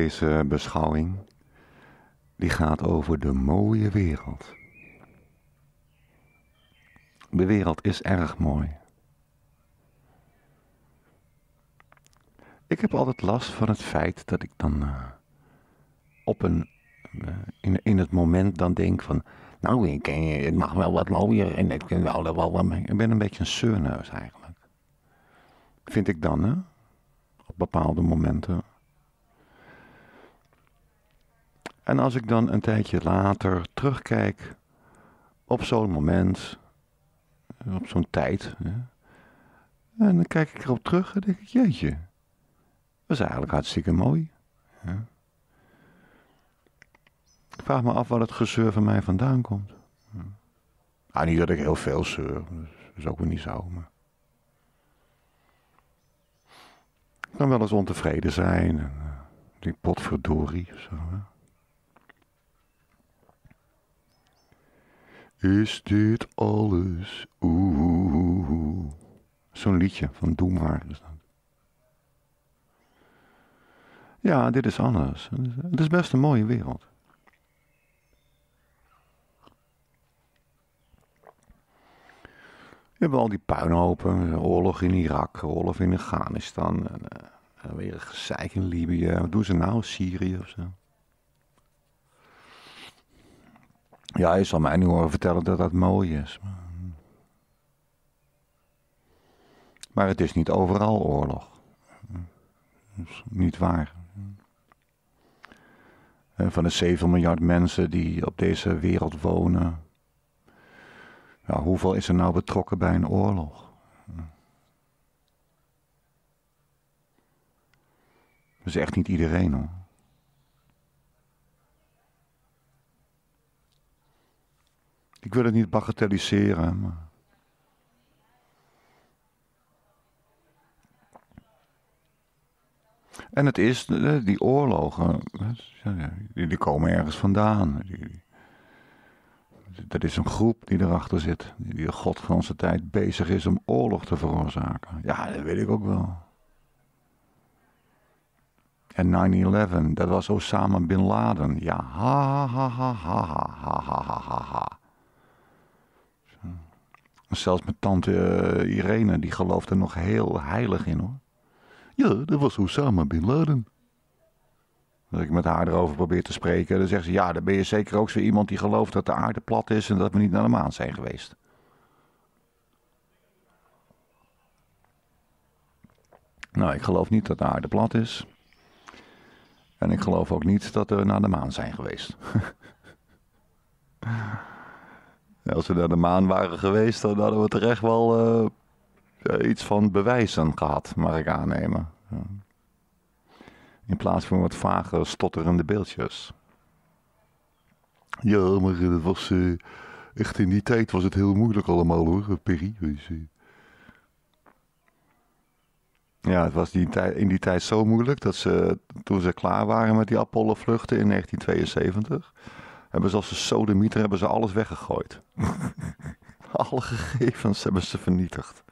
deze beschouwing, die gaat over de mooie wereld. De wereld is erg mooi. Ik heb altijd last van het feit dat ik dan eh, op een, eh, in, in het moment dan denk van, nou, ik, het eh, mag wel wat mooier en ik, wel, wel, wel, ik ben een beetje een surneus eigenlijk. Vind ik dan, hè? Op bepaalde momenten. En als ik dan een tijdje later terugkijk op zo'n moment, eh, op zo'n tijd, en dan kijk ik erop terug en denk ik, jeetje, dat was eigenlijk hartstikke mooi. Hè. Ik vraag me af waar het gezeur van mij vandaan komt. Ja. Ah, niet dat ik heel veel zeur, dus dat is ook weer niet zo, maar... Ik kan wel eens ontevreden zijn, en, eh, die potverdorie of zo, hè. Is dit alles? Oeh. Zo'n liedje van Doe Ja, dit is anders. Het is best een mooie wereld. We hebben al die puinhopen, oorlog in Irak, oorlog in Afghanistan, en, uh, weer gezeik in Libië. Wat doen ze nou? Syrië of zo? Ja, je zal mij nu horen vertellen dat dat mooi is. Maar het is niet overal oorlog. Dat is niet waar. van de 7 miljard mensen die op deze wereld wonen. hoeveel is er nou betrokken bij een oorlog? Dat is echt niet iedereen hoor. Ik wil het niet bagatelliseren. Maar... En het is, eh, die oorlogen, die komen ergens vandaan. Dat is een groep die erachter zit, die de onze tijd bezig is om oorlog te veroorzaken. Ja, dat weet ik ook wel. En 9-11, dat was Osama Bin Laden. Ja, ha ha ha ha ha ha ha ha ha zelfs mijn tante eh, Irene, die geloofde nog heel heilig in hoor. Ja, dat was Osama Bin Laden. Dat ik met haar erover probeer te spreken, dan zegt ze... ja, dan ben je zeker ook zo iemand die gelooft dat de aarde plat is... en dat we niet naar de maan zijn geweest. Nou, ik geloof niet dat de aarde plat is. En ik geloof ook niet dat we naar de maan zijn geweest. Als we naar de maan waren geweest, dan hadden we terecht wel eh, iets van bewijzen gehad, mag ik aannemen. In plaats van wat vage, stotterende beeldjes. Ja, maar eh, dat was eh, echt in die tijd was het heel moeilijk allemaal hoor, Perry. Dus, ja, het was die tijd, in die tijd zo moeilijk dat ze, toen ze klaar waren met die Apollo-vluchten in 1972 hebben ze als een sodemieter hebben ze alles weggegooid. Alle gegevens hebben ze vernietigd.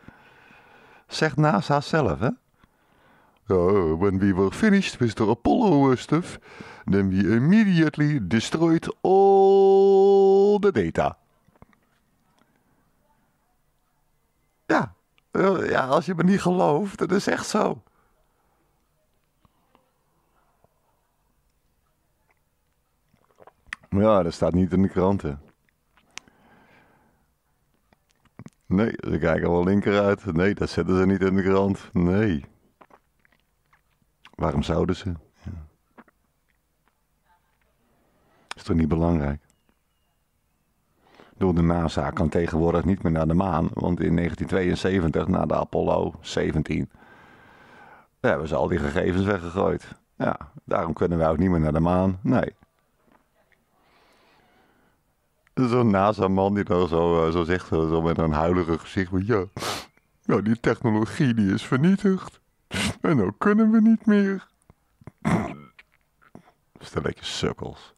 Zegt NASA zelf, hè? when we were finished with the Apollo uh, stuff, then we immediately destroyed all the data. Ja, eh, ja als je me niet gelooft, dat is echt zo. Ja, dat staat niet in de kranten. Nee, ze kijken wel linkeruit. Nee, dat zetten ze niet in de krant. Nee. Waarom zouden ze? Ja. Is toch niet belangrijk? Door de NASA kan tegenwoordig niet meer naar de maan, want in 1972, na de Apollo 17, hebben ze al die gegevens weggegooid. Ja, daarom kunnen wij ook niet meer naar de maan. Nee, Zo'n NASA-man die dan zo, eh, zo zegt, eh, zo met een huilerig gezicht. Maar ja, ja, die technologie die is vernietigd. En nou kunnen we niet meer. Stelletje sukkels.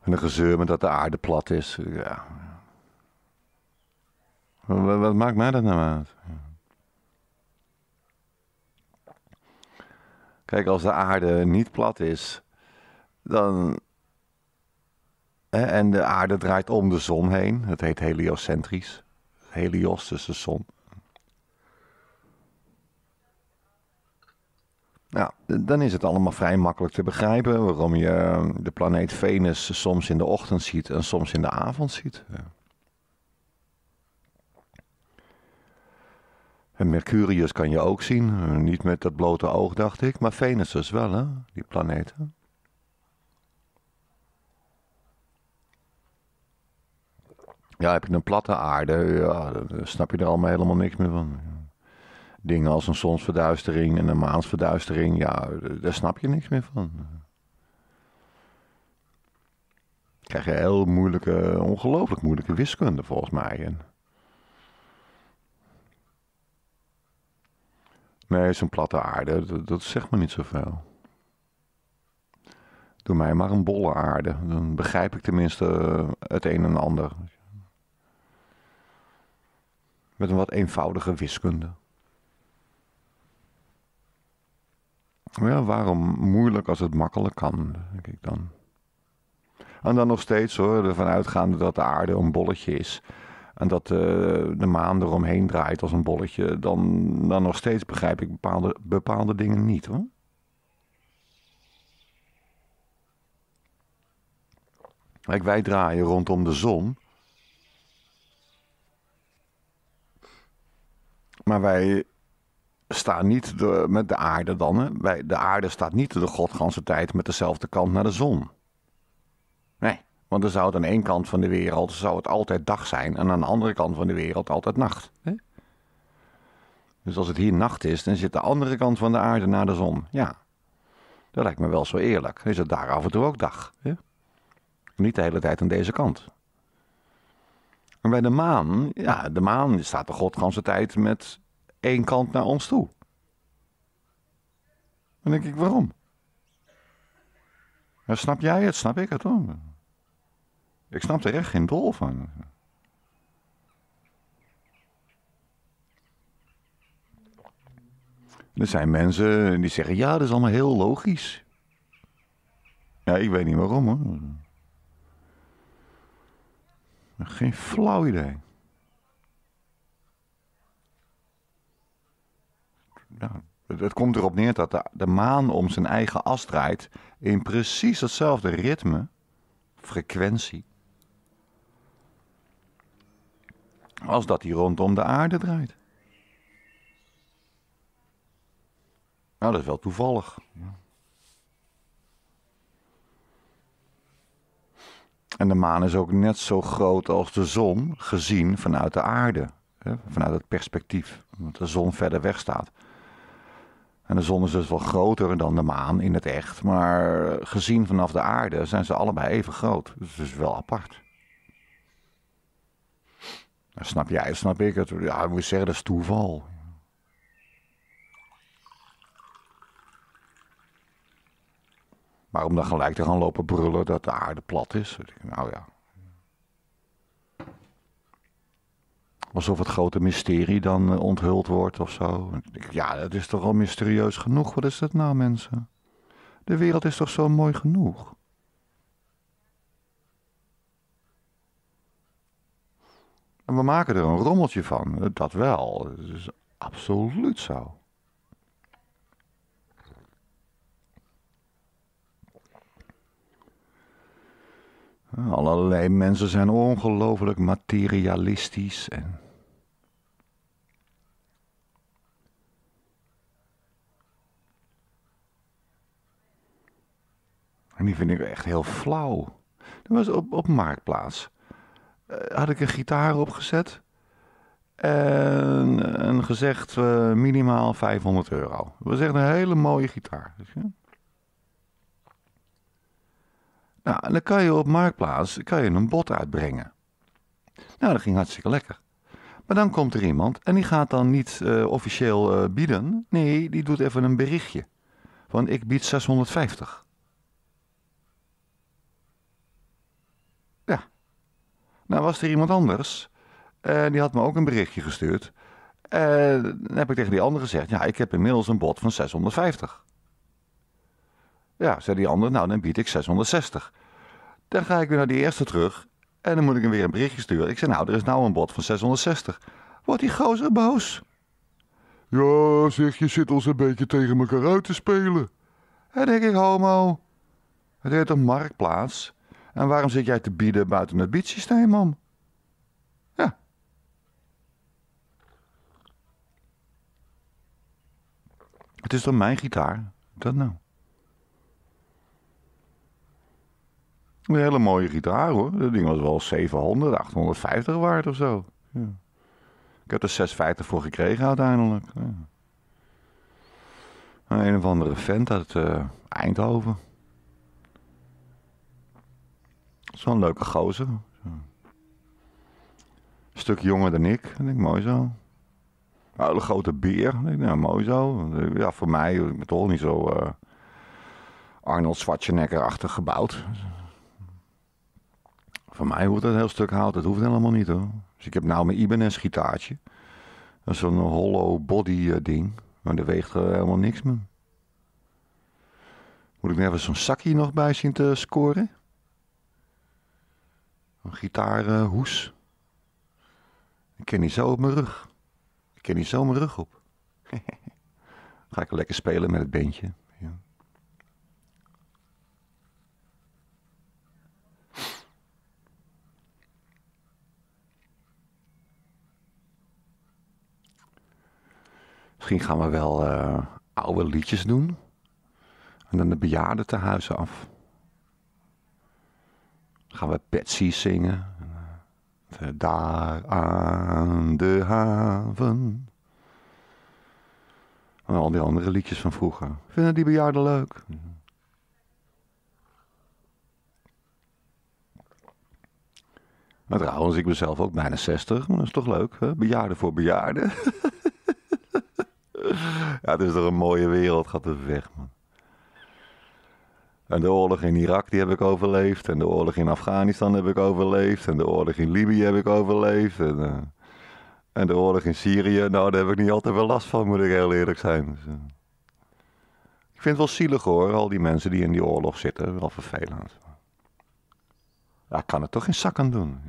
En een gezeur met dat de aarde plat is. Ja. Wat, wat maakt mij dat nou uit? Kijk, als de aarde niet plat is, dan. en de aarde draait om de zon heen. Dat heet heliocentrisch. Helios, is dus de zon. Nou, dan is het allemaal vrij makkelijk te begrijpen waarom je de planeet Venus soms in de ochtend ziet en soms in de avond ziet. Ja. En Mercurius kan je ook zien, niet met dat blote oog dacht ik, maar Venus is dus wel hè, die planeten. Ja, heb je een platte aarde, ja, dan snap je er allemaal helemaal niks meer van. Dingen als een zonsverduistering en een maansverduistering, ja, daar snap je niks meer van. Dan krijg je heel moeilijke, ongelooflijk moeilijke wiskunde volgens mij. En Nee, zo'n platte aarde, dat, zegt me niet zoveel. Doe mij maar een bolle aarde. Dan begrijp ik tenminste eh, het een en ander. Met een wat eenvoudige wiskunde. Ja, waarom moeilijk als het makkelijk kan, denk ik dan. En dan nog steeds hoor, ervan uitgaande dat de aarde een bolletje is en dat eh, de maan eromheen draait als een bolletje, dan, dan nog steeds begrijp ik bepaalde, bepaalde dingen niet hoor. Kijk, wij draaien rondom de zon. Maar wij staan niet met de aarde dan. Hè? Wij, de aarde staat niet de godganse tijd met dezelfde kant naar de zon. Want dan zou het aan één kant van de wereld zou het altijd dag zijn en aan de andere kant van de wereld altijd nacht. Dus als het hier nacht is, dan zit de andere kant van de aarde naar de zon. Ja, dat lijkt me wel zo eerlijk. Is het daar af en toe ook dag? Niet de hele tijd aan deze kant. En bij de maan, ja, de maan staat de godganse tijd met één kant naar ons toe. Dan denk ik, waarom? snap jij het? Snap ik het? Hoor. Ik snap er echt geen dol van. Er zijn mensen die zeggen, ja, dat is allemaal heel logisch. Ja, ik weet niet waarom hoor. Geen flauw idee. Nou, het komt erop neer dat de, de maan om zijn eigen as draait in precies hetzelfde ritme, frequentie, als dat die rondom de aarde draait. Nou, dat is wel toevallig. En de maan is ook net zo groot als de zon, gezien vanuit de aarde. Hè? Vanuit het perspectief, omdat de zon verder weg staat. En de zon is dus wel groter dan de maan in het echt, maar gezien vanaf de aarde zijn ze allebei even groot. Dus het is wel apart. Dan snap jij, het, snap ik het. Ja, ik moet zeggen, dat is toeval. Maar om dan gelijk te gaan lopen brullen dat de aarde plat is. Nou ja. Alsof het grote mysterie dan eh, onthuld wordt of zo. Ja, dat is toch al mysterieus genoeg. Wat is dat nou, mensen? De wereld is toch zo mooi genoeg? En we maken er een rommeltje van, dat wel. Dat is absoluut zo. Allerlei mensen zijn ongelooflijk materialistisch en. En die vind ik echt heel flauw. Dat was op, op Marktplaats. Eh, had ik een gitaar opgezet. En, en gezegd eh, minimaal 500 euro. Dat was echt een hele mooie gitaar. je? Nou, en dan kan je op Marktplaats kan je een bod uitbrengen. Nou, dat ging hartstikke lekker. Maar dan komt er iemand en die gaat dan niet eh, officieel bieden. Nee, die doet even een berichtje. Van ik bied 650. Nou was er iemand anders, En eh, die had me ook een berichtje gestuurd. en eh, dan heb ik tegen die andere gezegd, ja, ik heb inmiddels een bod van 650. Ja, zei die ander, nou dan bied ik 660. Dan ga ik weer naar die eerste terug en dan moet ik hem weer een berichtje sturen. Ik zei, nou, er is nou een bod van 660. Wordt die gozer boos? Ja, zeg, je zit ons een beetje tegen elkaar uit te spelen. En denk ik, homo. Het heet een marktplaats. En waarom zit jij te bieden buiten het biedsysteem om? Ja. Het is dan mijn gitaar? Dat nou. Een hele mooie gitaar hoor. Dat ding was wel 700, 850 waard of zo. Ja. Ik heb er 650 voor gekregen uiteindelijk. Ja. Een of andere vent uit eh, Eindhoven. Zo'n leuke gozer. Zo. Een stuk jonger dan ik. Dat denk ik, mooi zo. Een hele grote beer. Denk ik, nou, mooi zo. Ja, voor mij, ik ben toch niet zo eh, Arnold Schwarzenegger-achtig gebouwd. Voor mij hoeft dat een heel stuk hout. Dat hoeft helemaal niet hoor. Dus ik heb nou mijn Ibanez gitaartje. Dat is zo'n hollow body eh, ding. Maar dat weegt helemaal niks man. Moet ik nou even zo'n zakje nog bij zien te scoren? Een gitaarhoes. ik ken niet zo op mijn rug. Ik ken niet zo mijn rug op. Ga ik lekker spelen met het bandje. Ja. Misschien gaan we wel eh, oude liedjes doen. En dan de bejaarden te huizen af gaan we Patsy zingen. Daar aan de haven. En al die andere liedjes van vroeger. Vinden die bejaarden leuk? Mhm. Maar trouwens, ik ben zelf ook bijna 60. Maar dat is toch leuk, hè? Bejaarden voor bejaarden. ja, het is toch een mooie wereld. Gaat er weg, man. En de oorlog in Irak die heb ik overleefd. En de oorlog in Afghanistan heb ik overleefd. En de oorlog in Libië heb ik overleefd. En, eh, en de oorlog in Syrië, nou daar heb ik niet altijd wel last van, moet ik heel eerlijk zijn. Dus, eh, ik vind het wel zielig hoor, al die mensen die in die oorlog zitten. Wel vervelend. Ja, ik kan het toch geen zak aan doen.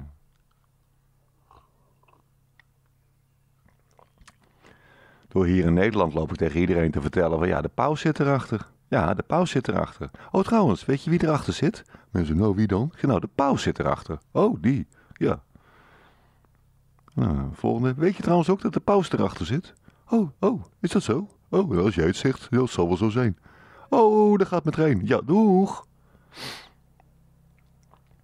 Door hier in Nederland loop ik tegen iedereen te vertellen van ja, de pauw zit erachter. Ja, de paus zit erachter. Oh, trouwens, weet je wie erachter zit? Mensen, nou, wie dan? Nou, de paus zit erachter. Oh, die. Ja. Nou, volgende. Weet je trouwens ook dat de paus erachter zit? Oh, oh, is dat zo? Oh, als jij het zegt, dat zal wel zo zijn. Oh, oh, daar gaat mijn trein. Ja, doeg.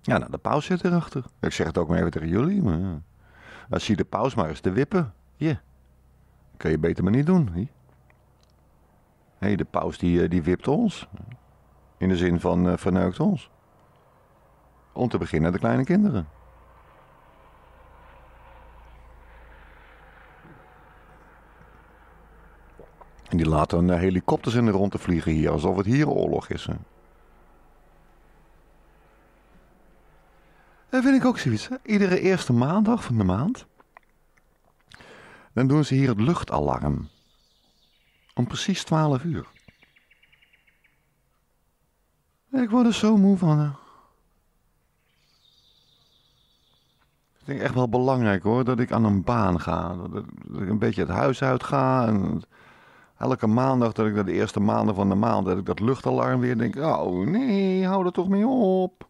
Ja, nou, de paus zit erachter. Ik zeg het ook maar even tegen jullie, maar... Als je de paus maar eens te wippen. Ja. Kan je beter maar niet doen. Hè? hey, de paus die, eh, die wipt ons. In de zin van eh, verneukt ons. Om te beginnen de kleine kinderen. En die laten eh, helikopters in de rond te vliegen hier, alsof het hier oorlog is. Hè. Dat vind ik ook zoiets. Hè? Iedere eerste maandag van de maand. Dan doen ze hier het luchtalarm om precies twaalf uur. Ik word er zo moe van. Hè. Ik denk echt wel belangrijk hoor, dat ik aan een baan ga. Dat ik een beetje het huis uit ga. En elke maandag, dat ik dat de eerste maanden van de maand, dat ik dat luchtalarm weer denk. Oh nee, hou er toch mee op.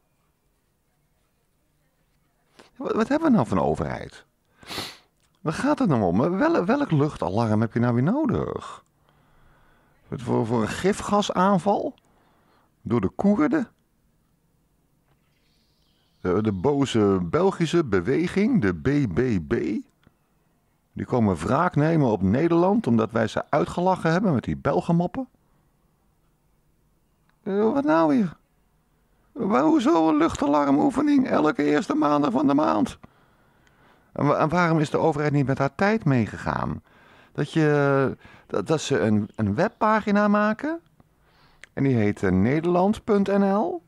Wat, wat hebben we nou van overheid? Waar gaat het nou om? welk luchtalarm heb je nou weer nodig? Voor, voor een gifgasaanval? Door de Koerden? De, eh, de boze Belgische beweging, de BBB. Die komen wraak nemen op Nederland omdat wij ze uitgelachen hebben met die Belgenmoppen. Eh, wat nou weer? Hoezo een luchtalarmoefening elke eerste maandag van de maand? En waarom is de overheid niet met haar tijd meegegaan? Dat, je, dat, dat ze een, een webpagina maken. En die heet eh, nederland.nl.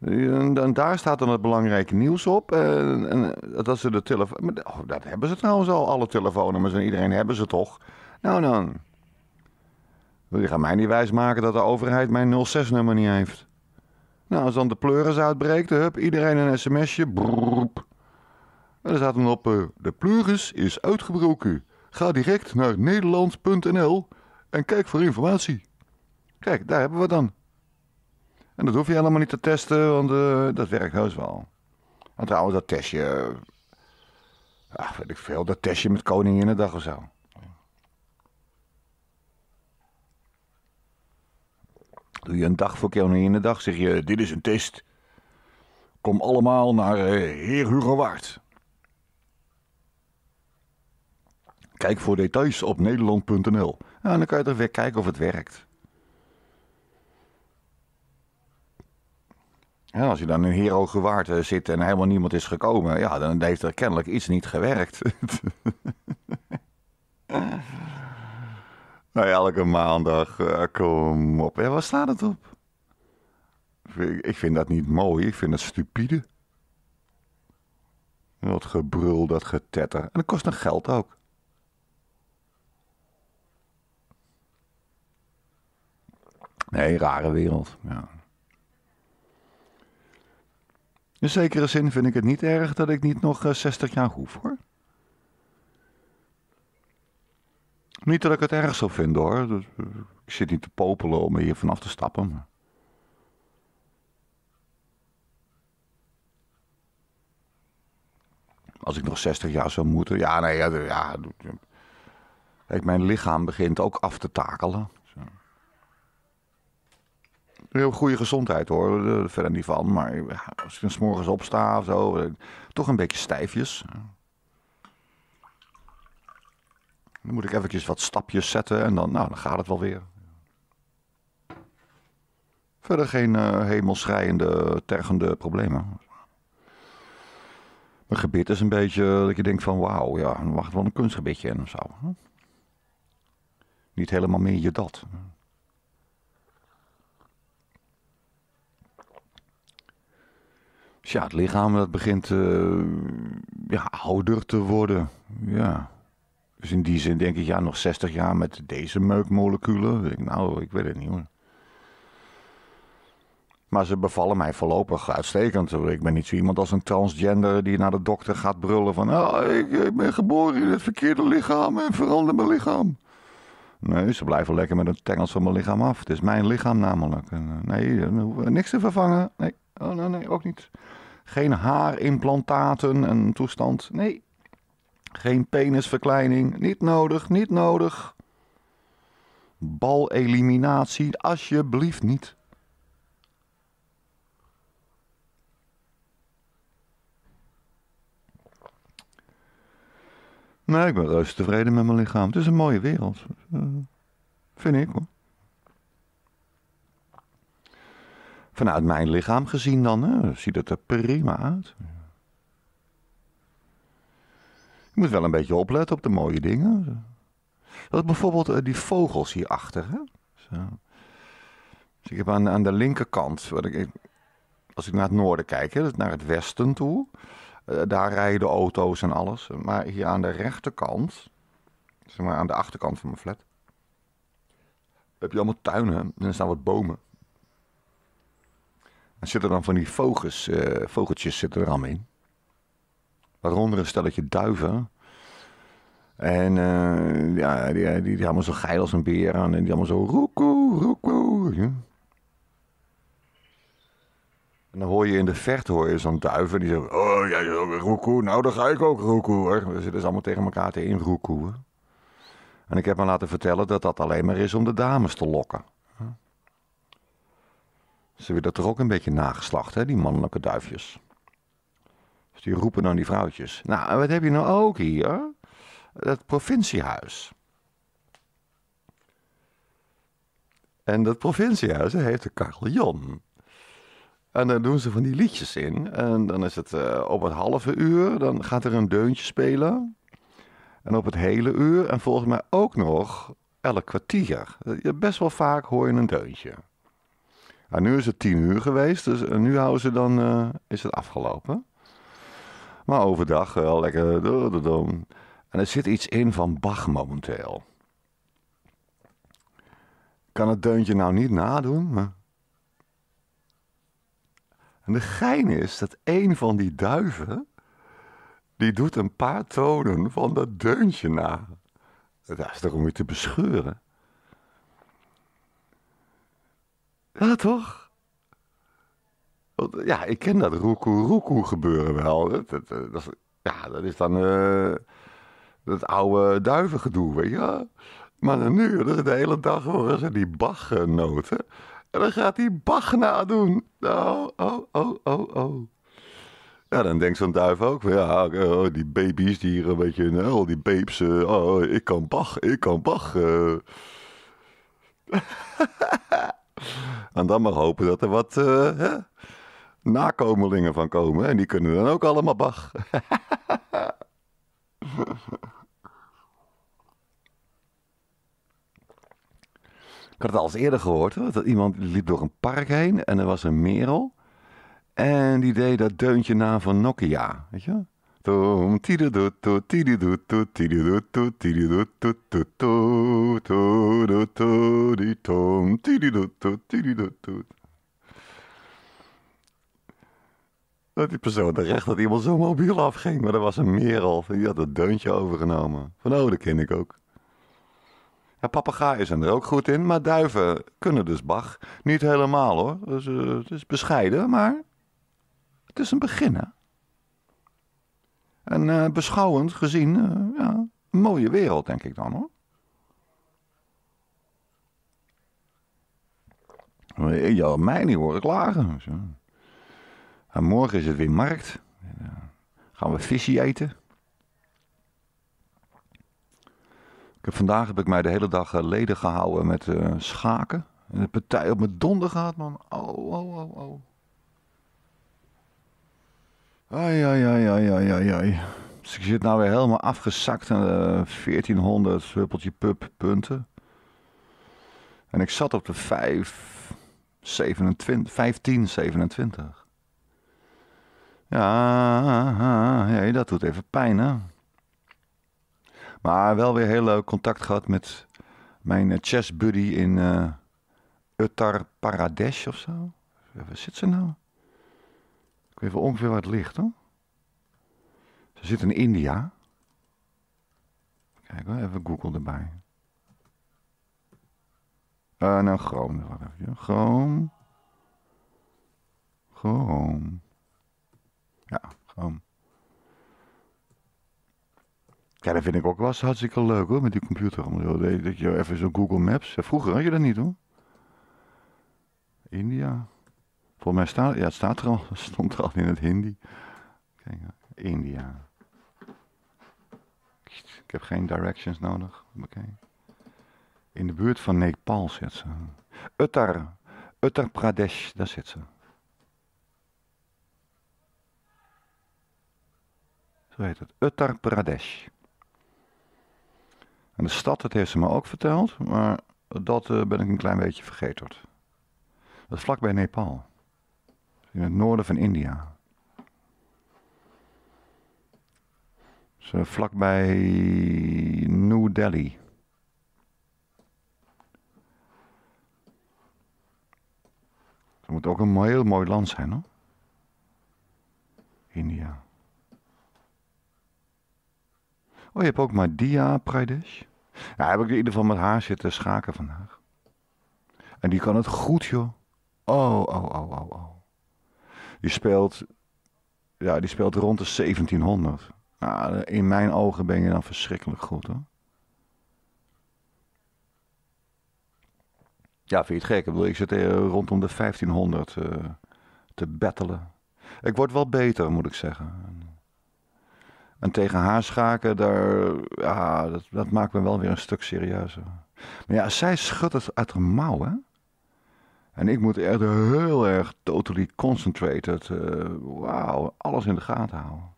En daar staat dan het belangrijke nieuws op. Eh, en, en eh, dat ze de telefoon. Oh, dat hebben ze trouwens al, alle telefoonnummers en iedereen hebben ze toch. Nou dan. Je gaan mij niet wijsmaken dat de overheid mijn 06-nummer niet heeft. Nou, als dan de pleuris uitbreekt, hup, iedereen een sms'je. En er staat dan op, eh, de pleuris is uitgebroken. Ga direct naar nederland.nl en kijk voor informatie. Kijk, daar hebben we dan. En dat hoef je helemaal niet te testen, want eh, dat werkt heus wel. En trouwens, dat testje... Eh, ach, weet ik veel, dat testje met in de dag of zo. Doe je een dag voor dag, zeg je, dit is een test. Kom allemaal naar Heer Hugo Waard. Kijk voor details op nederland.nl en dan kan je er weer kijken of het werkt. als je dan in Hero gewaard eh, zit en helemaal niemand is gekomen, ja, dan heeft er kennelijk iets niet gewerkt. nou, elke maandag, eh, kom op. En waar staat het op? Ik vind dat niet mooi, ik vind dat stupide. Dat gebrul, dat getetter. En dat kost nog geld ook. Nee, rare wereld. Ja. In zekere zin vind ik het niet erg dat ik niet nog 60 eh, jaar hoef hoor. Niet dat ik het erg zou vinden hoor. Dus, eh, ik zit niet te popelen om hier vanaf te stappen. Als ik nog 60 jaar zou moeten. Ja, nee, ja. ja. mijn lichaam begint ook af te takelen heel goede gezondheid hoor, eh, verder niet van. Maar als ik s morgens opsta of zo, eh, toch een beetje stijfjes. Dan moet ik eventjes wat stapjes zetten en dan, nou, dan gaat het wel weer. Verder geen uh, hemelschrijende, tergende problemen. Mijn gebit is een beetje dat je denkt van wauw, ja, dan wacht wel een kunstgebitje en zo. Niet helemaal meer je dat. Tja, het lichaam dat begint eh, ja, ouder te worden. Ja. Dus in die zin denk ik, ja, nog 60 jaar met deze meukmoleculen. Ik, nou, ik weet het niet hoor. Maar ze bevallen mij voorlopig uitstekend. Ik ben niet zo iemand als een transgender die naar de dokter gaat brullen van... ah ik, ben geboren in het verkeerde lichaam en verander mijn lichaam. Nee, ze blijven lekker met een tengels van mijn lichaam af. Het is mijn lichaam namelijk. Eh, nee, niks te vervangen. Nee, oh, nee, nou, nee ook niet. Geen haarimplantaten en toestand. Nee. Geen penisverkleining. Niet nodig, niet nodig. Baleliminatie, alsjeblieft niet. Nee, ik ben reuze tevreden met mijn lichaam. Het is een mooie wereld. Eh, vind ik hoor. Vanuit mijn lichaam gezien dan hè, ziet het er prima uit. Je moet wel een beetje opletten op de mooie dingen. Dat bijvoorbeeld eh, die vogels hierachter. Hè? Zo. Dus ik heb aan, de linkerkant, ik, als ik naar het noorden kijk, hè, dus naar het westen toe. Eh, daar rijden auto's en alles. Maar hier aan de rechterkant, zeg maar aan de achterkant van mijn flat, heb je allemaal tuinen en er staan wat bomen. En zitten dan van die vogels, eh, vogeltjes zitten er allemaal in. Waaronder een stelletje duiven. En eh, ja, die, die, die, allemaal zo geil als een beer aan. En die allemaal zo roekoe, roekoe. En dan hoor je in de verte hoor je zo'n duiven die zegt... Oh, jij ook roekoe? Nou, dan ga ik ook roekoe hoor. We zitten dus allemaal tegen elkaar te in roekoe. En ik heb me laten vertellen dat dat alleen maar is om de dames te lokken. Ze dat toch ook een beetje nageslacht, hè, die mannelijke duifjes. Dus die roepen dan die vrouwtjes. Nou, en wat heb je nou ook hier? Dat provinciehuis. En dat provinciehuis heeft de carillon. En daar doen ze van die liedjes in. En dan is het eh, op het halve uur, dan gaat er een deuntje spelen. En op het hele uur, en volgens mij ook nog elk kwartier. Best wel vaak hoor je een deuntje nu is het tien uur geweest, dus eh, nu houden ze dan, eh, is het afgelopen. Maar overdag eh, wel lekker. En er zit iets in van Bach momenteel. Kan het deuntje nou niet nadoen? Maar... En de gein is dat een van die duiven. die doet een paar tonen van dat deuntje na. Dat is toch om je te bescheuren? Ja, toch? ja, ik ken dat roekoe-roekoe gebeuren wel. Dat, dat, ja, dat is dan uh, dat oude duivengedoe, weet je Maar nu, dus de hele dag horen ze die baggenoten. En dan gaat die bach nadoen. Oh, oh, oh, oh, oh. Ja, dan denkt zo'n duif ook van ja, oh, die baby's die hier een beetje, oh, die babes, eh, oh, ik kan bach, ik kan bach. Eh. En dan maar hopen dat er wat eh, nakomelingen van komen. En die kunnen dan ook allemaal bag. Ik had het al eens eerder gehoord, hoor, dat iemand liep door een park heen en er was een merel. En die deed dat deuntje na van Nokia, weet je dat die persoon terecht dat iemand zo mobiel afging, maar dat was een merel. Die had het deuntje overgenomen. Van oh, dat ken ik ook. Ja, papegaaien zijn er ook goed in, maar duiven kunnen dus Bach. Niet helemaal hoor. Dus, eh, het is bescheiden, maar het is een begin en eh, beschouwend gezien, eh, ja, een mooie wereld, denk ik dan hoor. Eh, ja, mij niet horen klagen. En morgen is het weer markt. gaan we visie eten. heb, vandaag heb ik mij de hele dag leden gehouden met schaken. En de partij op mijn donder gehad, man. Oh, oh, oh, oh. Ai, ai, ai, ai, ai, ai, Dus ik zit nou weer helemaal afgezakt aan de 1400 huppeltje pup punten. En ik zat op de 5, 27, 15, 27. Ja, ja, dat doet even pijn, hè? Maar wel weer heel leuk contact gehad met mijn eh, chess buddy in uh, Uttar Pradesh of zo. Waar zit ze nou? Ik weet wel ongeveer waar het ligt hoor. er zit in India. Kijk hoor, even Google erbij. Uh, nou, Chrome. Wacht even. Chrome. Chrome. Ja, Chrome. Ja, dat vind ik ook wel eens hartstikke leuk hoor, met die computer. Dat je even zo Google Maps... Vroeger had je dat niet hoor. India. Voor mij staat, ja, het staat er al, stond er al in het Hindi. Kijk, India. Ik heb geen directions nodig. Okay. In de buurt van Nepal zit ze. Uttar, Uttar Pradesh, daar zit ze. Zo heet het, Uttar Pradesh. En de stad, dat heeft ze me ook verteld, maar dat eh, ben ik een klein beetje vergeten. Dat is vlakbij Nepal in het noorden van India. Dus, bij vlakbij New Delhi. Dat moet ook een heel mooi land zijn, hoor. India. Oh, je hebt ook Madhya Pradesh. Ja, nou, heb ik in ieder geval met haar zitten schaken vandaag. En die kan het goed, joh. Oh, oh, oh, oh, oh. Die speelt, ja, die speelt rond de 1700. Nou, in mijn ogen ben je dan verschrikkelijk goed hoor. Ja, vind je het gek? Ik, bedoel, ik zit eh, rondom de 1500 eh, te battelen. Ik word wel beter, moet ik zeggen. En tegen haar schaken, daar, ja, dat, dat maakt me wel weer een stuk serieuzer. Maar ja, zij schudt het uit haar mouw, hè? En ik moet echt heel erg totally concentrated, uh, wauw, alles in de gaten houden.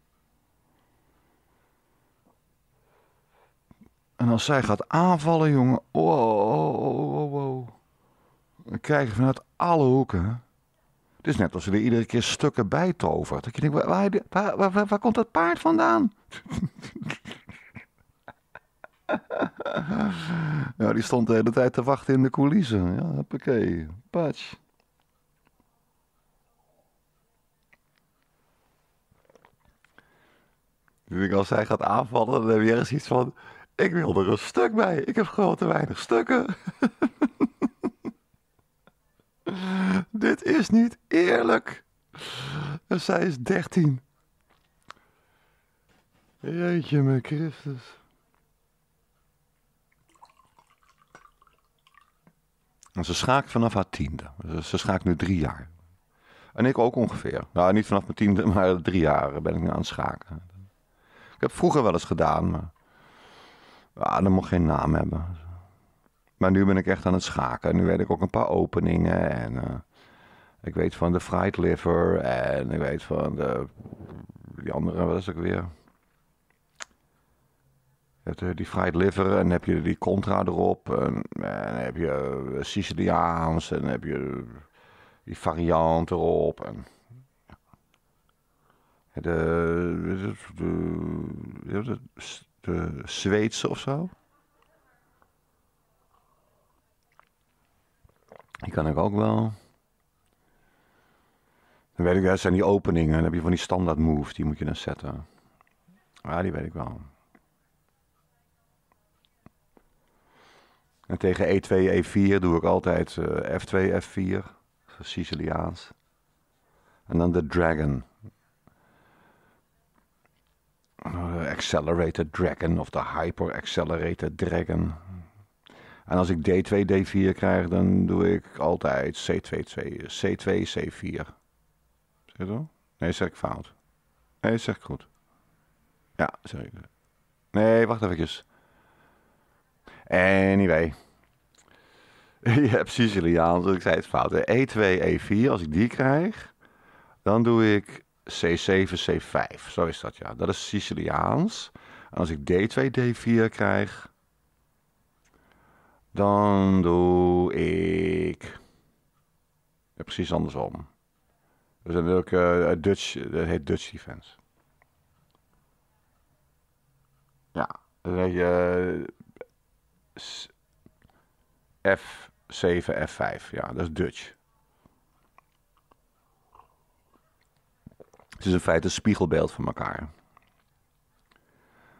En als zij gaat aanvallen, jongen, wow, wow, wow. Dan krijg je vanuit alle hoeken. Het is net als ze er iedere keer stukken bij Dat je denkt, waar, waar, waar, waar komt dat paard vandaan? ja, die stond de hele tijd te wachten in de coulissen. Ja, hoppakee. Patch. als zij gaat aanvallen, dan heb je ergens iets van... Ik wil er een stuk bij. Ik heb gewoon te weinig stukken. Dit is niet eerlijk. En zij is 13. Jeetje, mijn Christus. En ze schaakt vanaf haar tiende. Ze schaakt nu drie jaar. En ik ook ongeveer. Nou, niet vanaf mijn tiende, maar drie jaar ben ik nu aan het schaken. Ik heb vroeger wel eens gedaan, maar ah, dat mocht geen naam hebben. Maar nu ben ik echt aan het schaken. Nu weet ik ook een paar openingen. En eh, ik weet van de fried liver. En ik weet van de... Die andere, wat is ook weer? hebt eh, die fried liver en heb je die contra erop. En, en heb je eh, Siciliaans en heb je die variant erop. En, de, de, de, de Zweedse of zo. Die kan ik ook wel. Dan weet ik, dat zijn die openingen. Dan heb je van die standaard moves, die moet je dan zetten. Ja, die weet ik wel. En tegen E2, E4 doe ik altijd F2, eh, F4. Siciliaans. En dan de Dragon. Eh, accelerated Dragon of de Hyper Accelerated Dragon. En als ik D2, D4 krijg, dan doe ik altijd C2, C2 C4. Zeg je zo? Nee, zeg ik fout. Nee, zeg ik goed. Ja, zeg ik. Nee, wacht even. Anyway. ja, Siciliaans, dus ik zei het fout. E2, E4, e als ik die krijg, dan doe ik C7, C5. Zo is dat, ja. Dat is Siciliaans. En als ik D2, D4 krijg, dan doe ik ja, precies andersom. We zijn wil eh, Dutch, dat heet Dutch Defense. Ja, dan weet je... Eh, F7, F5. Ja, dat is Dutch. Het is in feite een spiegelbeeld van elkaar.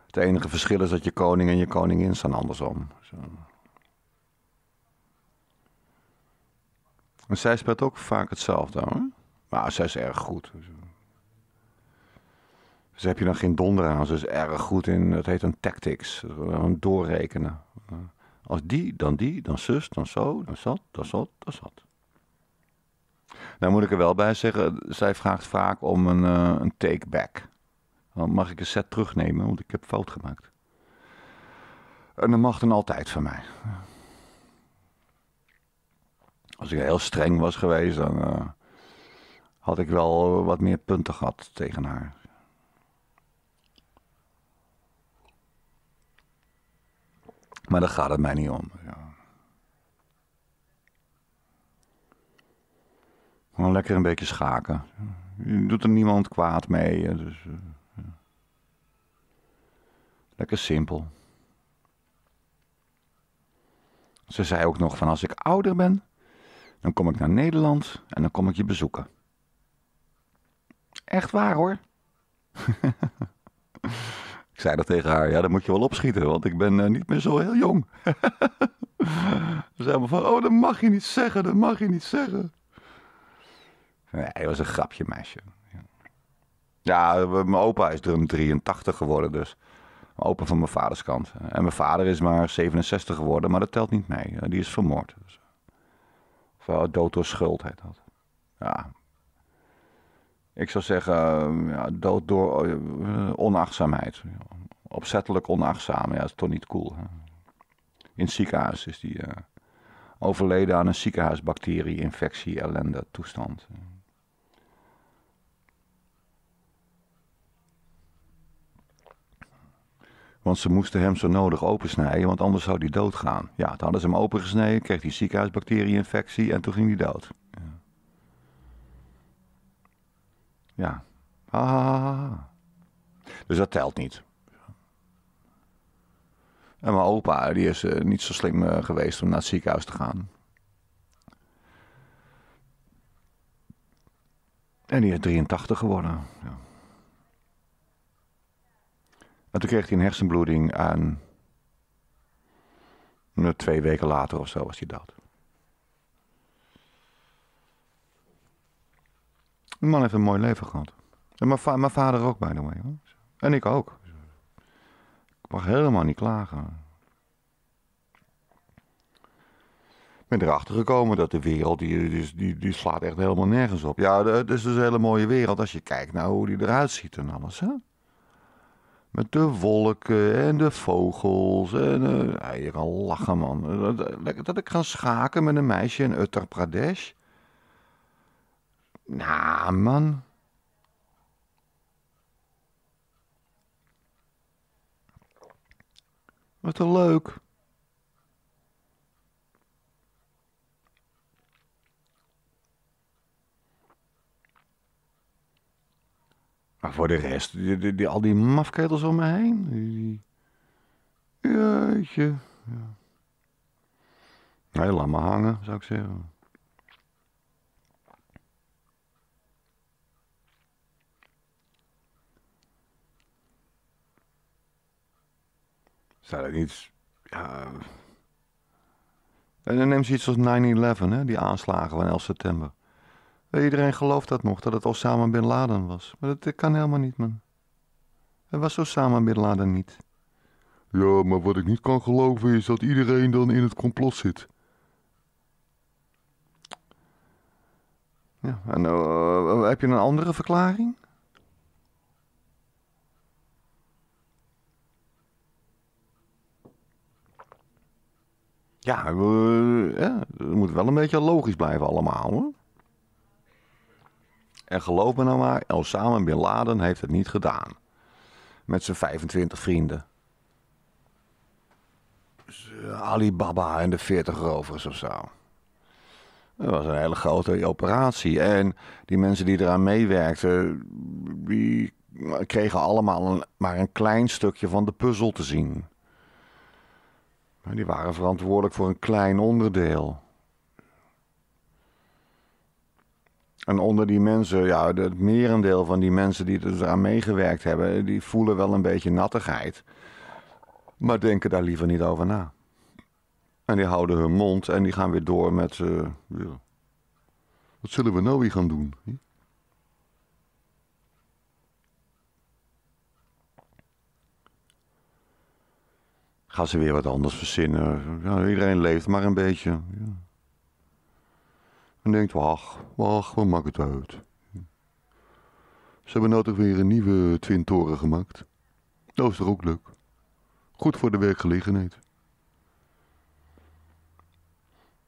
Het enige verschil is dat je koning en je koningin staan andersom. Zo. En zij speelt ook vaak hetzelfde hoor. Maar zij is erg goed. Zo. Dus heb je dan geen donder aan. Ze is erg goed in, Het heet een tactics, een doorrekenen. Eh, als die, dan die, dan zus, dan zo, dan zat, dan zat, dan zat. Nou moet ik er wel bij zeggen, zij vraagt vaak om een, eh, een take-back. Mag ik een set terugnemen, want ik heb fout gemaakt. En dat mag dan altijd van mij. Als ik heel streng was geweest, dan eh, had ik wel wat meer punten gehad tegen haar. Maar daar gaat het mij niet om. Ja. Gewoon lekker een beetje schaken. Je doet er niemand kwaad mee. Dus, eh, Lekker simpel. Ze zei ook nog van als ik ouder ben, dan kom ik naar Nederland en dan kom ik je bezoeken. Echt waar hoor. Ik zei dat tegen haar, ja, dan moet je wel opschieten, want ik ben eh, niet meer zo heel jong. Ze zei me van, oh, dat mag je niet zeggen, dat mag je niet zeggen. Nee, het was een grapje, meisje. Ja, mijn opa is 83 geworden, dus mijn opa van mijn vaders kant. En mijn vader is maar 67 geworden, maar dat telt niet mee. Die is vermoord. Dus. Of dood door schuld, heet dat. Ja, ik zou zeggen, ehm, ja, dood door eh, onachtzaamheid. Opzettelijk onachtzaam, ja, dat is toch niet cool. In het ziekenhuis is die eh, overleden aan een ziekenhuisbacterie, infectie, ellende, toestand. Want ze moesten hem zo nodig opensnijden, want anders zou hij doodgaan. Ja, toen hadden ze hem opengesneden, kreeg hij ziekenhuisbacterie-infectie en toen ging hij dood. Ja. Dus dat telt niet. En mijn opa, die is eh, niet zo slim eh, geweest om naar het ziekenhuis te gaan. En die is 83 geworden. Ja. En toen kreeg hij een hersenbloeding en eh, twee weken later of zo was hij dood. Mijn man heeft een mooi leven gehad. En mijn, vader ook, by the way. Hoor. En ik ook. Ik mag helemaal niet klagen. Ik ben erachter gekomen dat de wereld, die, die, die, die slaat echt helemaal nergens op. Ja, het is dus een hele mooie wereld als je kijkt naar hoe die eruit ziet en alles, hè. Met de wolken en de vogels. En, uh, eh, je kan lachen, man. Dat, dat, dat, ik ga schaken met een meisje in Uttar Pradesh nah, man. Wat een leuk. Maar voor de rest, die, die, al die mafketels om me heen. Jeetje. Ja. Nee, laat maar hangen, zou ik zeggen. dat En dan neemt ze iets als 9-11, die aanslagen van 11 september. Eh, iedereen gelooft dat nog, dat het Osama Bin Laden was. Maar dat kan helemaal niet, man. Het was Osama Bin Laden niet. Ja, maar wat ik niet kan geloven is dat iedereen dan in het complot zit. Ja, en eh, eh, heb je een andere verklaring? Ja, we, het moet wel een beetje logisch blijven allemaal. Hoor. En geloof me nou maar, El Samen Bin Laden heeft het niet gedaan. Met zijn 25 vrienden. Dus, eh, Alibaba en de 40 rovers of zo. Dat was een hele grote operatie. En die mensen die eraan meewerkten, die kregen allemaal maar een klein stukje van de puzzel te zien. En die waren verantwoordelijk voor een klein onderdeel. En onder die mensen, ja, het merendeel van die mensen die er dus aan meegewerkt hebben, die voelen wel een beetje nattigheid. Maar denken daar liever niet over na. En die houden hun mond en die gaan weer door met. Eh, Wat zullen we nou weer gaan doen? Gaan ze weer wat anders verzinnen. Ja, iedereen leeft maar een beetje. Ja. En denkt, wacht, wacht, wat maken het uit. Ze hebben nodig weer een nieuwe Twin Toren gemaakt. Dat is toch ook leuk. Goed voor de werkgelegenheid.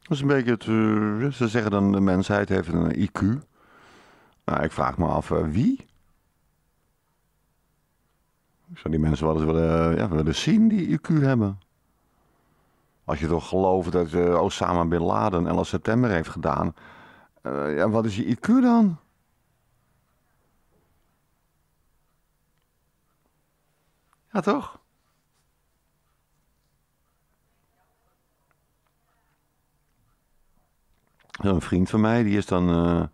Dat is een beetje het... Eh, ze zeggen dan de mensheid heeft een IQ. Nou, ik vraag me af, eh, wie? Ik zou die mensen wel eens willen, eh, ja, willen zien die IQ hebben. Als je toch gelooft dat uh, Osama Bin Laden 11 september heeft gedaan. Eh, ja, wat is je IQ dan? Ja, toch? Een vriend van mij, die is dan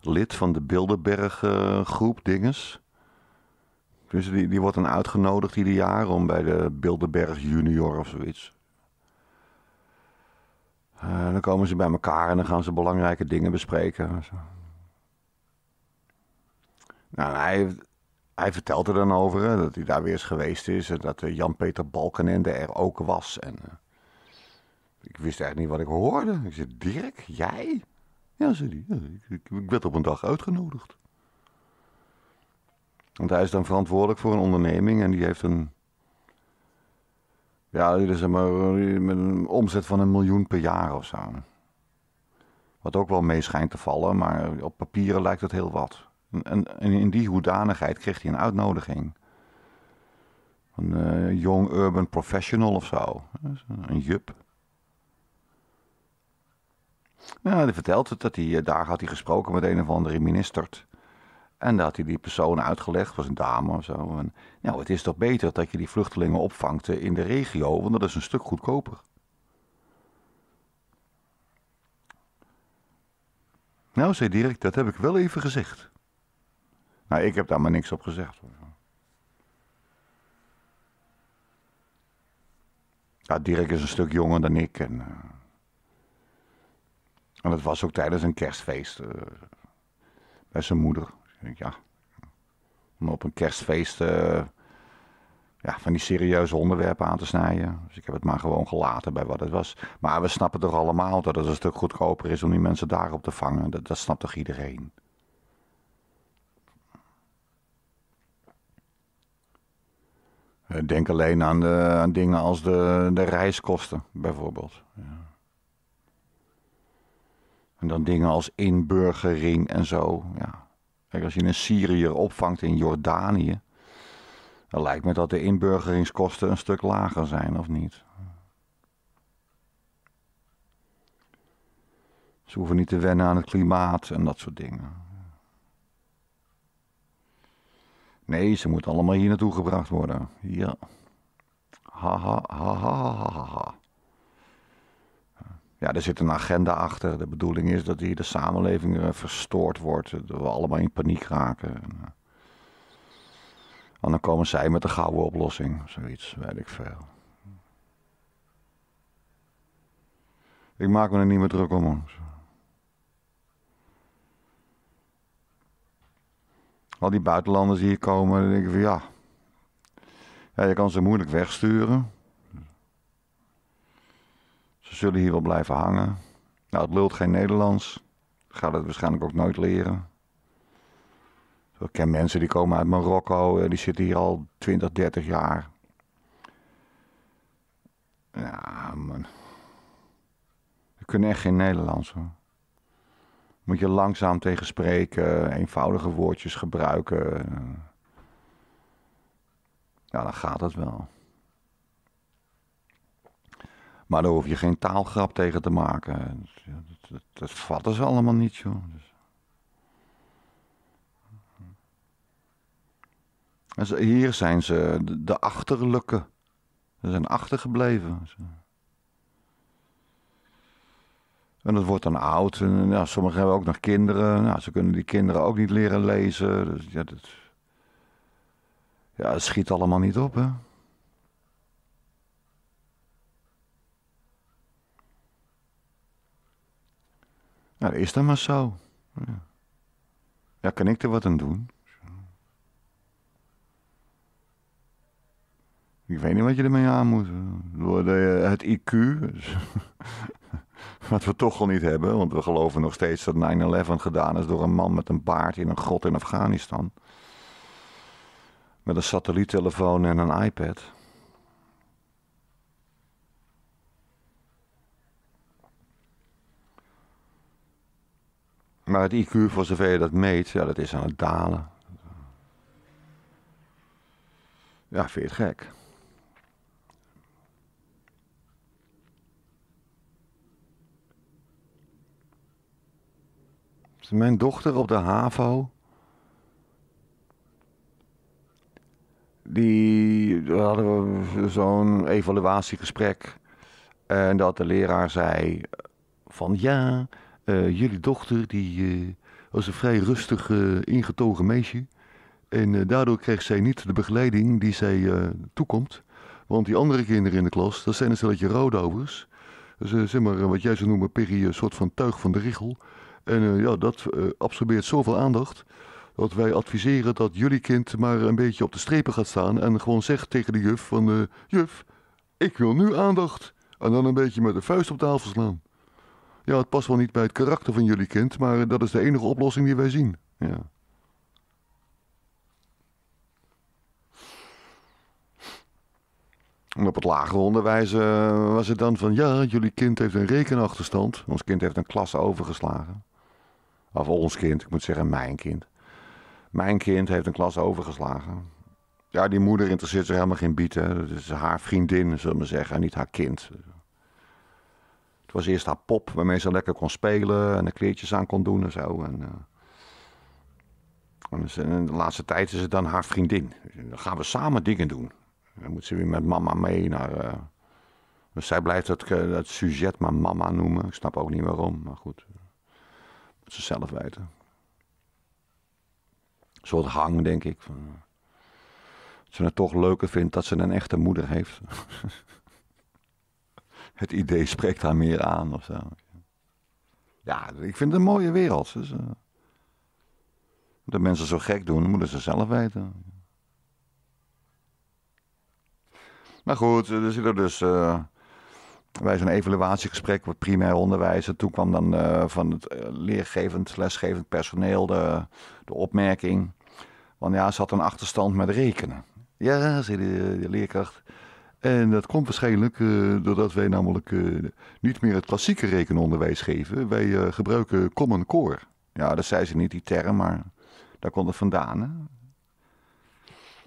lid van de Bilderberg groep, dinges. Dus die, die wordt dan uitgenodigd ieder jaar om bij de Bilderberg Junior of zoiets. En eh, dan komen ze bij elkaar en dan gaan ze belangrijke dingen bespreken. Nou, hij, hij vertelt er dan over dat hij daar weer eens geweest is en dat eh, Jan-Peter Balkenende er ook was. En, eh, ik wist eigenlijk niet wat ik hoorde. Ik zei: Dirk, jij? Ja, zei ik, werd op een dag uitgenodigd. Want hij is dan verantwoordelijk voor een onderneming en die heeft een. Ja, maar met een omzet van een miljoen per jaar of zo. Wat ook wel mee schijnt te vallen, maar op papieren lijkt het heel wat. En, en in die hoedanigheid kreeg hij een uitnodiging. Een eh, young urban professional of zo. Een jup. Nou, hij vertelt het dat hij, eh, daar had hij gesproken met een of andere minister. En daar had hij die persoon uitgelegd, was een dame of zo. En, nou, het is toch beter dat je die vluchtelingen opvangt eh, in de regio, want dat is een stuk goedkoper. Nou, zei Dirk, dat heb ik wel even gezegd. Nou, ik heb daar maar niks op gezegd. Ja, Dirk is een stuk jonger dan ik. En, eh, en dat was ook tijdens een kerstfeest eh, bij zijn moeder ja, om op een kerstfeest eh, ja, van die serieuze onderwerpen aan te snijden. Dus ik heb het maar gewoon gelaten bij wat het was. Maar we snappen toch allemaal dat het een stuk goedkoper is om die mensen daarop te vangen. Dat, snapt toch iedereen? Denk alleen aan, aan dingen als de, de reiskosten, bijvoorbeeld. Ja. En dan dingen als inburgering en zo. Ja. Kijk, als je een Syriër opvangt in Jordanië, dan lijkt me dat de inburgeringskosten een stuk lager zijn, of niet? Ze hoeven niet te wennen aan het klimaat en dat soort dingen. Nee, ze moeten allemaal hier naartoe gebracht worden. Ja. Ha ha ha ha ha ha. Ja, er zit een agenda achter. De bedoeling is dat hier de samenleving eh, verstoord wordt. Eh, dat we allemaal in paniek raken. Eh, en dan komen zij met de gouden oplossing. Zoiets, weet ik veel. Ik maak me er niet meer druk om. Al die buitenlanders die hier komen, denk ik van ja. ja je kan ze moeilijk wegsturen. Ze zullen hier wel blijven hangen. Nou, het lult geen Nederlands. Gaat het waarschijnlijk ook nooit leren. Ik ken mensen die komen uit Marokko, eh, die zitten hier al 20, 30 jaar. Ja, man. We kunnen echt geen Nederlands hoor. Moet je langzaam tegen spreken, eenvoudige woordjes gebruiken. Ja, nou, dan gaat het wel. Maar daar hoef je geen taalgrap tegen te maken. Dat, dat, dat vatten ze allemaal niet, joh. Dus-, dus... hier zijn ze de, de achterlijke. Ze zijn achtergebleven. En dat wordt dan oud. En, ja, sommigen hebben ook nog kinderen. Nou, ze kunnen die kinderen ook niet leren lezen. Dus, ja, dat, ja, het schiet allemaal niet op, hè. Nou, is dat maar zo. Ja. ja, kan ik er wat aan doen? Ik weet niet wat je ermee aan moet. Door de, eh, het IQ, dus wat we toch al niet hebben, want we geloven nog steeds dat 9-11 gedaan is door een man met een baard in een grot in Afghanistan. Met een satelliettelefoon en een iPad. Maar het IQ, voor zover je dat meet, ja, dat is aan het dalen. Ja, vind je het gek? Mijn dochter op de HAVO. Die hadden we zo'n evaluatiegesprek. En dat de leraar zei: van ja, eh, jullie dochter die, eh, was een vrij rustig, eh, ingetogen meisje. En daardoor kreeg zij niet de begeleiding die zij toekomt. Want die andere kinderen in de klas, dat zijn een stelletje roodouwers. Dus, zeg maar, wat jij zou noemen, Perry, een soort van tuig van de richel. En ja, dat absorbeert zoveel aandacht dat wij adviseren dat jullie kind maar een beetje op de strepen gaat staan en gewoon zegt tegen de juf van... juf, ik wil nu aandacht. En dan een beetje met de vuist op tafel slaan. Ja, het past wel niet bij het karakter van jullie kind, maar dat is de enige oplossing die wij zien. Ja. op het lagere onderwijs eh, was het dan van ja, jullie kind heeft een rekenachterstand. Ons kind heeft een klas overgeslagen. Of ons kind, ik moet zeggen mijn kind. Mijn kind heeft een klas overgeslagen. Ja, die moeder interesseert zich helemaal geen bieten. Dat is haar vriendin, zullen we zeggen, en niet haar kind. Het was eerst haar pop waarmee ze lekker kon spelen en de kleertjes aan kon doen en zo. En, eh, en de laatste tijd is het dan haar vriendin. Dan gaan we samen dingen doen. Dan moet ze weer met mama mee naar. Eh, dus zij blijft het, eh, sujet maar mama noemen. Ik snap ook niet waarom, maar goed. Moet ze zelf weten. Een soort hang, denk ik. Van, dat ze het toch leuker vindt dat ze een echte moeder heeft. het idee spreekt haar meer aan of zo. Ja, ik vind het een mooie wereld. Dus, dat mensen zo gek doen, moeten ze zelf weten. Maar goed, er zit dus. wij eh, zijn een evaluatiegesprek op primair onderwijs. En toen kwam dan eh, van het eh, leergevend, lesgevend personeel de, de opmerking. Want ja, ze had een achterstand met rekenen. Ja, zei de, de leerkracht. En dat komt waarschijnlijk eh, doordat wij namelijk eh, niet meer het klassieke rekenonderwijs geven. Wij eh, gebruiken Common Core. Ja, dat zei ze niet, die term, maar daar komt het vandaan. Hè?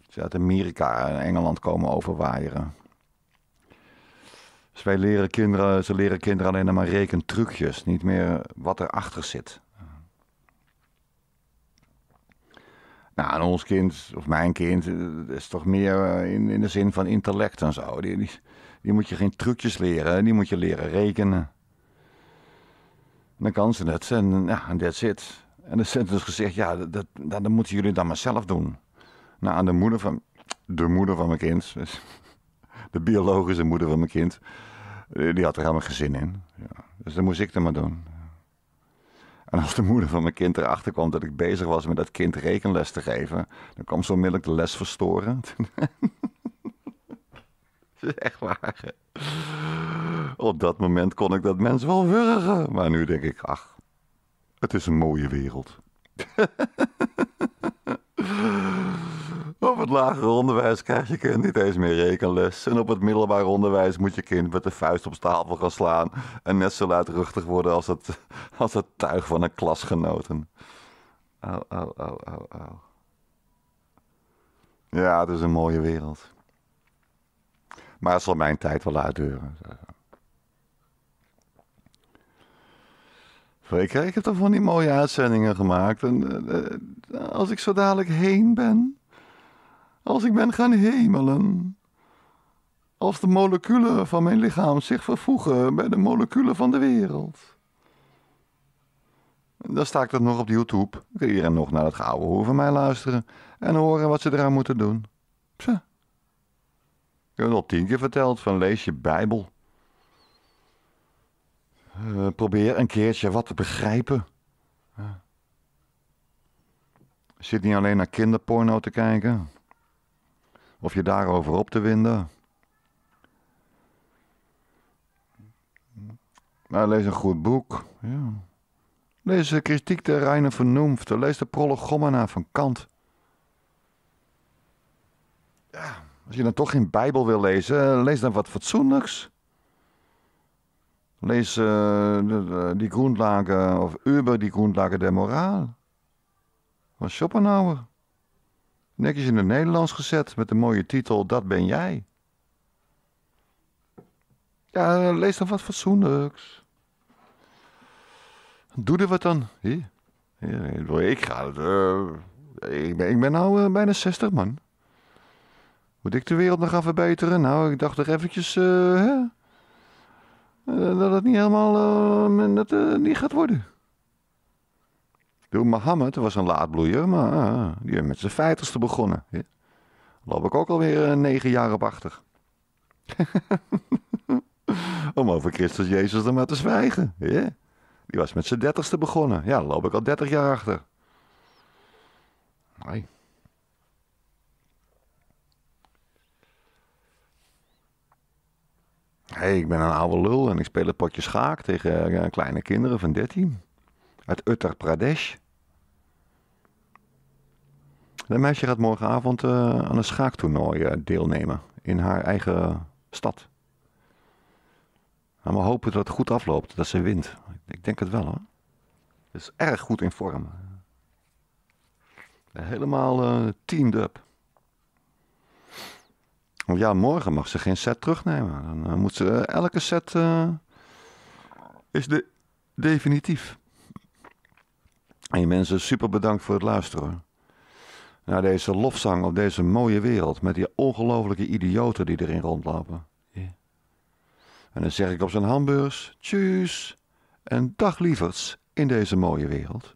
Ze uit Amerika en Engeland komen overwaaieren. Dus wij leren kinderen, ze leren kinderen alleen maar rekentrucjes, niet meer wat erachter zit. Nou, aan ons kind, of mijn kind, eh, is toch meer eh, in, in de zin van intellect en zo. Die, die, moet je geen trucjes leren, die moet je leren rekenen. En dan kan ze het en ja, en that's it. En dan zijn dus gezegd, ja, dat, dat, moeten jullie dan maar zelf doen. Nou, aan de moeder van, de moeder van mijn kind, de biologische moeder van mijn kind, die had er helemaal geen zin in. Ja, dus dat moest ik dan maar doen. En als de moeder van mijn kind erachter kwam dat ik bezig was met dat kind rekenles te geven, dan kwam ze onmiddellijk de les verstoren. Het is echt waar. Op dat moment kon ik dat mens wel wurgen. Maar nu denk ik, ach, het is een mooie wereld. Op het lagere onderwijs krijg je kind niet eens meer rekenles. En op het middelbaar onderwijs moet je kind met de vuist op tafel gaan slaan. En net zo luidruchtig worden als het, als het tuig van een klasgenoten. Au, au, au, au, au. Ja, het is een mooie wereld. Maar het zal mijn tijd wel uitduren. Ik, ik heb toch van die mooie uitzendingen gemaakt. En eh, eh, als ik zo dadelijk heen ben als ik ben gaan hemelen. Als de moleculen van mijn lichaam zich vervoegen bij de moleculen van de wereld. Dan sta ik dat nog op YouTube, hier en nog naar het gouden hoor van mij luisteren en horen wat ze eraan moeten doen. Ik heb het al tien keer verteld van lees je Bijbel. Eh, probeer een keertje wat te begrijpen. Zit niet alleen naar kinderporno te kijken. Of je daarover op te winden. Nou, lees een goed boek. Ja. Lees de kritiek der Reine Vernunft. Lees de Prolegomena van Kant. Ja, als je dan toch geen Bijbel wil lezen, eh, lees dan wat fatsoenlijks. Lees eh, die grondlagen of Uber die grondlagen der Moraal van Schopenhauer. Netjes in het Nederlands gezet met de mooie titel Dat ben jij. Ja, lees dan wat fatsoenlijks. Doe er wat dan. ik ga eh, ik, ben, ik ben nou eh, bijna 60 man. Moet ik de wereld nog gaan verbeteren? Nou, ik dacht er eventjes. Eh, hè? dat het niet helemaal. dat niet gaat worden. Mohammed was een laadbloeier, maar ah, die heeft met zijn vijftigste begonnen. Daar loop ik ook alweer eh, negen jaar op achter. Om over Christus Jezus dan maar te zwijgen. Die was met zijn dertigste begonnen. Ja, loop ik al dertig jaar achter. Nee. ik ben een oude lul en ik speel een potje schaak tegen eh, kleine kinderen van 13 uit Uttar Pradesh. Dat meisje gaat morgenavond eh, aan een schaaktoernooi eh, deelnemen in haar eigen stad. Nou, we hopen dat het goed afloopt, dat ze wint. Ik denk het wel hoor. Het is erg goed in vorm. Helemaal uh, teamed up. Want ja, morgen mag ze geen set terugnemen. Dan moet ze elke set is de definitief. En mensen, super bedankt voor het luisteren. Naar deze lofzang op deze mooie wereld. Met die ongelofelijke idioten die erin rondlopen. En dan zeg ik op zijn hamburgers, tjus. En dag lieverds in deze mooie wereld.